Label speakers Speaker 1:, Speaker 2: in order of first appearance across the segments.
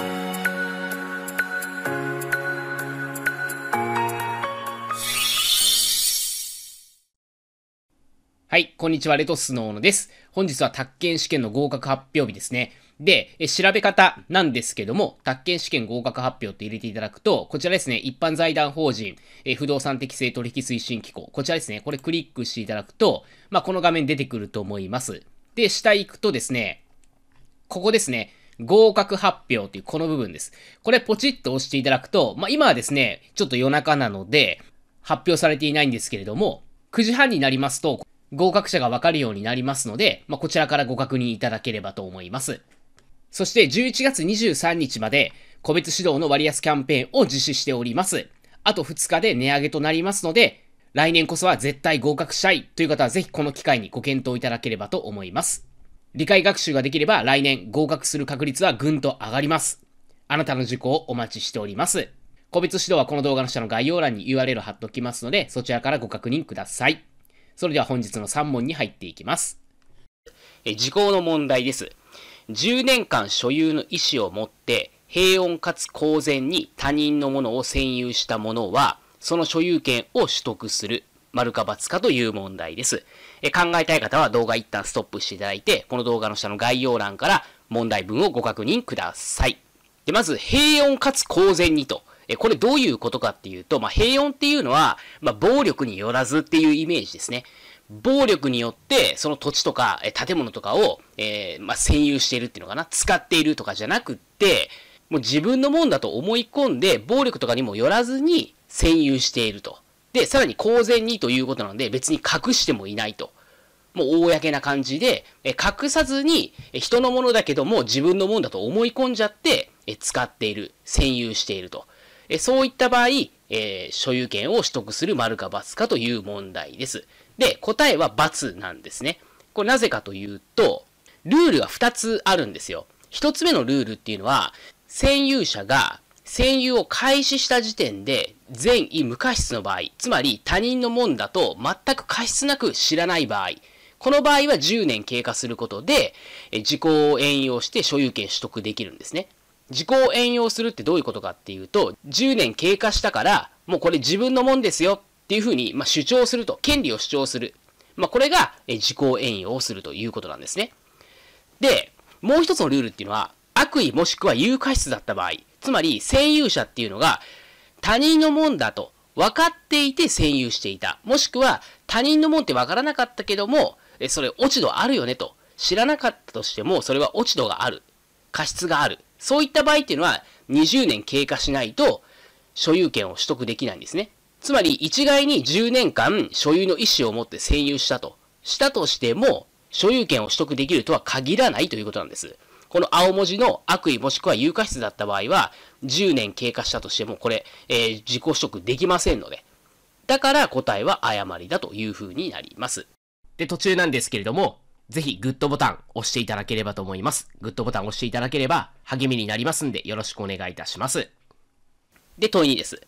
Speaker 1: はい、こんにちは、レトスの小野です。本日は宅建試験の合格発表日ですね。で、調べ方なんですけども、宅建試験合格発表って入れていただくと、こちらですね、一般財団法人、え不動産適正取引推進機構、こちらですね、これクリックしていただくと、まあ、この画面出てくると思います。で、下行くとですね、ここですね、合格発表っていうこの部分です。これポチッと押していただくと、まあ、今はですね、ちょっと夜中なので、発表されていないんですけれども、9時半になりますと、合格者がわかるようになりますので、まあ、こちらからご確認いただければと思います。そして11月23日まで、個別指導の割安キャンペーンを実施しております。あと2日で値上げとなりますので、来年こそは絶対合格したいという方はぜひこの機会にご検討いただければと思います。理解学習ができれば来年合格する確率はぐんと上がります。あなたの受講をお待ちしております。個別指導はこの動画の下の概要欄に URL 貼っておきますので、そちらからご確認ください。それでは本日の3問に入っていきます。え、時効の問題です。10年間所有の意思を持って、平穏かつ公然に他人のものを占有した者は、その所有権を取得する。丸か×かという問題です。え考えたい方は動画一旦ストップしていただいて、この動画の下の概要欄から問題文をご確認ください。で、まず、平穏かつ公然にと。え、これどういうことかっていうと、まあ、平穏っていうのは、まあ、暴力によらずっていうイメージですね。暴力によって、その土地とか、え、建物とかを、えー、まあ、占有しているっていうのかな、使っているとかじゃなくって、もう自分のもんだと思い込んで、暴力とかにもよらずに占有していると。で、さらに公然にということなので、別に隠してもいないと。もう公な感じで、え隠さずに、え人のものだけども自分のものだと思い込んじゃって、え使っている、占有していると。えそういった場合、えー、所有権を取得する丸か×かという問題です。で、答えは×なんですね。これなぜかというと、ルールは2つあるんですよ。1つ目のルールっていうのは、占有者が占有を開始した時点で善意無過失の場合、つまり他人のもんだと全く過失なく知らない場合、この場合は10年経過することで、時効を援用して所有権取得できるんですね。時効を援用するってどういうことかっていうと、10年経過したから、もうこれ自分のもんですよっていうふうに、まあ、主張すると、権利を主張する。まあ、これが時効援用をするということなんですね。で、もう一つのルールっていうのは、悪意もしくは有過失だった場合、つまり、占有者っていうのが、他人のもんだと分かっていて占有していた。もしくは、他人のもんって分からなかったけども、それ落ち度あるよねと。知らなかったとしても、それは落ち度がある。過失がある。そういった場合っていうのは、20年経過しないと、所有権を取得できないんですね。つまり、一概に10年間所有の意思を持って占有したと。したとしても、所有権を取得できるとは限らないということなんです。この青文字の悪意もしくは有価質だった場合は、10年経過したとしても、これ、えー、自己取得できませんので。だから答えは誤りだという風になります。で、途中なんですけれども、ぜひグッドボタン押していただければと思います。グッドボタン押していただければ励みになりますんでよろしくお願いいたします。で、問い2です。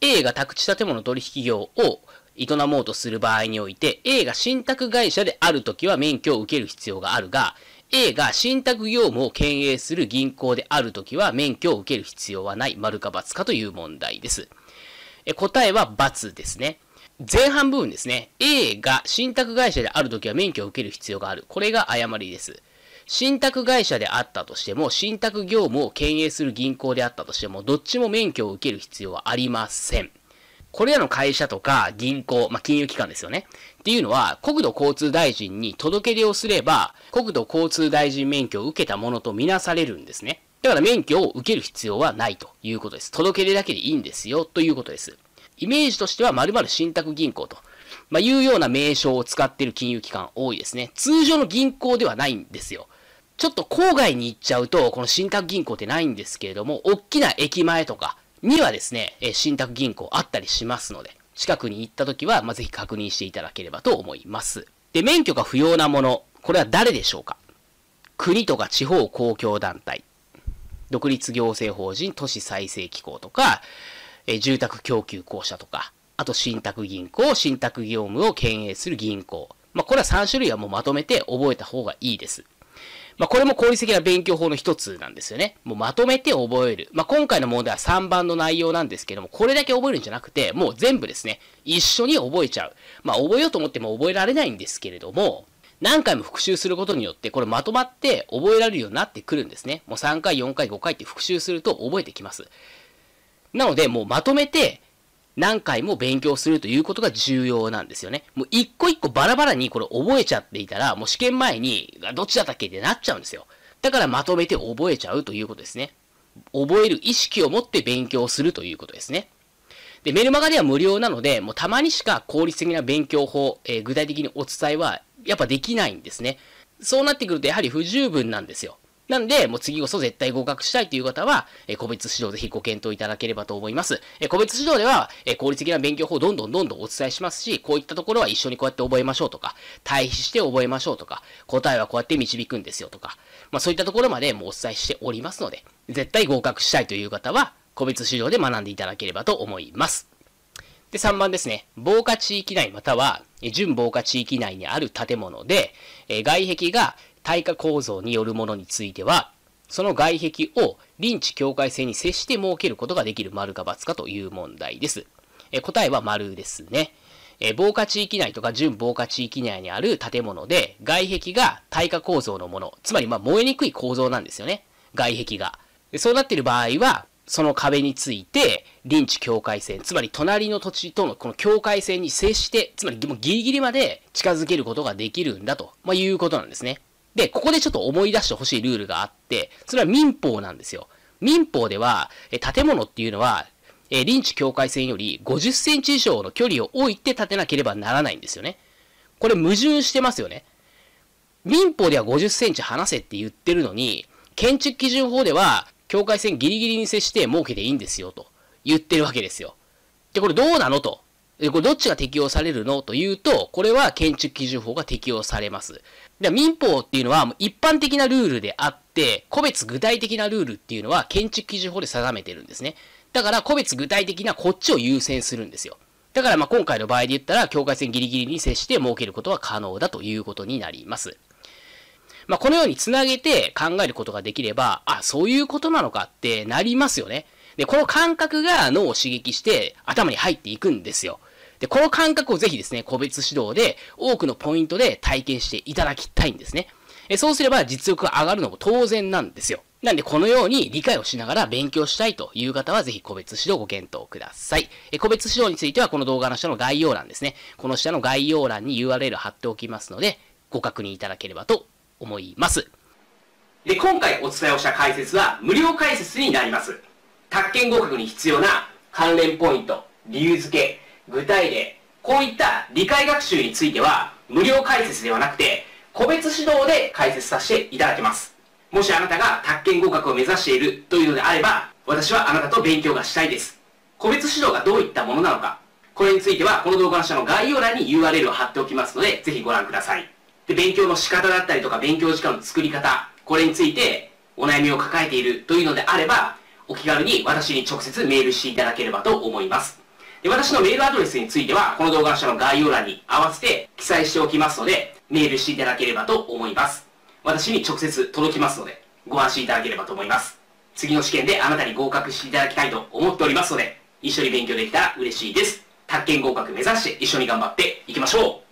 Speaker 1: A が宅地建物取引業を営もうとする場合において、A が信託会社であるときは免許を受ける必要があるが、A が信託業務を経営する銀行であるときは免許を受ける必要はない、丸か×かという問題です。答えは×ですね。前半部分ですね。A が信託会社であるときは免許を受ける必要がある。これが誤りです。信託会社であったとしても、信託業務を経営する銀行であったとしても、どっちも免許を受ける必要はありません。これらの会社とか銀行、まあ、金融機関ですよね。っていうのは、国土交通大臣に届け出をすれば、国土交通大臣免許を受けたものとみなされるんですね。だから免許を受ける必要はないということです。届け出だけでいいんですよ、ということです。イメージとしては、〇〇信託銀行と。まあ、いうような名称を使ってる金融機関多いですね。通常の銀行ではないんですよ。ちょっと郊外に行っちゃうと、この信託銀行ってないんですけれども、大きな駅前とかにはですね、信託銀行あったりしますので。近くに行った時は、まあ、ぜひ確認していただければと思います。で、免許が不要なもの、これは誰でしょうか国とか地方公共団体、独立行政法人都市再生機構とか、え住宅供給公社とか、あと信託銀行、信託業務を経営する銀行。まあ、これは3種類はもうまとめて覚えた方がいいです。まあ、これも効率的な勉強法の一つなんですよね。もうまとめて覚える。まあ、今回の問題は3番の内容なんですけども、これだけ覚えるんじゃなくて、もう全部ですね、一緒に覚えちゃう。まあ、覚えようと思っても覚えられないんですけれども、何回も復習することによって、これまとまって覚えられるようになってくるんですね。もう3回、4回、5回って復習すると覚えてきます。なので、もうまとめて、何回も勉強するということが重要なんですよね。もう一個一個バラバラにこれ覚えちゃっていたら、もう試験前に、どっちだったっけってなっちゃうんですよ。だからまとめて覚えちゃうということですね。覚える意識を持って勉強するということですね。で、メルマガでは無料なので、もうたまにしか効率的な勉強法、えー、具体的にお伝えは、やっぱできないんですね。そうなってくるとやはり不十分なんですよ。なので、もう次こそ絶対合格したいという方は、え個別指導ぜひご検討いただければと思います。え個別指導では、え効率的な勉強法をどんどんどんどんお伝えしますし、こういったところは一緒にこうやって覚えましょうとか、対比して覚えましょうとか、答えはこうやって導くんですよとか、まあそういったところまでもうお伝えしておりますので、絶対合格したいという方は、個別指導で学んでいただければと思います。で、3番ですね。防火地域内または、準防火地域内にある建物で、え外壁が耐火構造によるものについては、その外壁を臨地境界線に接して設けることができる丸か×かという問題です。え答えは丸ですね。え防火地域内とか準防火地域内にある建物で、外壁が耐火構造のもの、つまりま燃えにくい構造なんですよね。外壁が。そうなっている場合は、その壁について、臨地境界線、つまり隣の土地とのこの境界線に接して、つまりギリギリまで近づけることができるんだと、まあ、いうことなんですね。で、ここでちょっと思い出してほしいルールがあって、それは民法なんですよ。民法では、え建物っていうのは、え臨地境界線より50センチ以上の距離を置いて建てなければならないんですよね。これ矛盾してますよね。民法では50センチ離せって言ってるのに、建築基準法では境界線ギリギリに接して設けていいんですよと言ってるわけですよ。で、これどうなのと。え、これどっちが適用されるのというと、これは建築基準法が適用されます。で民法っていうのは一般的なルールであって、個別具体的なルールっていうのは建築基準法で定めてるんですね。だから個別具体的なこっちを優先するんですよ。だからまあ今回の場合で言ったら、境界線ギリギリに接して設けることは可能だということになります。まあこのようにつなげて考えることができれば、あ、そういうことなのかってなりますよね。で、この感覚が脳を刺激して頭に入っていくんですよ。で、この感覚をぜひですね、個別指導で多くのポイントで体験していただきたいんですね。えそうすれば実力が上がるのも当然なんですよ。なんで、このように理解をしながら勉強したいという方は、ぜひ個別指導をご検討ください。え個別指導については、この動画の下の概要欄ですね。この下の概要欄に URL 貼っておきますので、ご確認いただければと思います。で、今回お伝えをした解説は、無料解説になります。宅建合格に必要な関連ポイント、理由付け、具体例、こういった理解学習については、無料解説ではなくて、個別指導で解説させていただきます。もしあなたが宅建合格を目指しているというのであれば、私はあなたと勉強がしたいです。個別指導がどういったものなのか、これについてはこの動画の下の概要欄に URL を貼っておきますので、ぜひご覧ください。で、勉強の仕方だったりとか、勉強時間の作り方、これについてお悩みを抱えているというのであれば、お気軽に私に直接メールしていただければと思います。私のメールアドレスについては、この動画の下の概要欄に合わせて記載しておきますので、メールしていただければと思います。私に直接届きますので、ご安心いただければと思います。次の試験であなたに合格していただきたいと思っておりますので、一緒に勉強できたら嬉しいです。宅建合格目指して一緒に頑張っていきましょう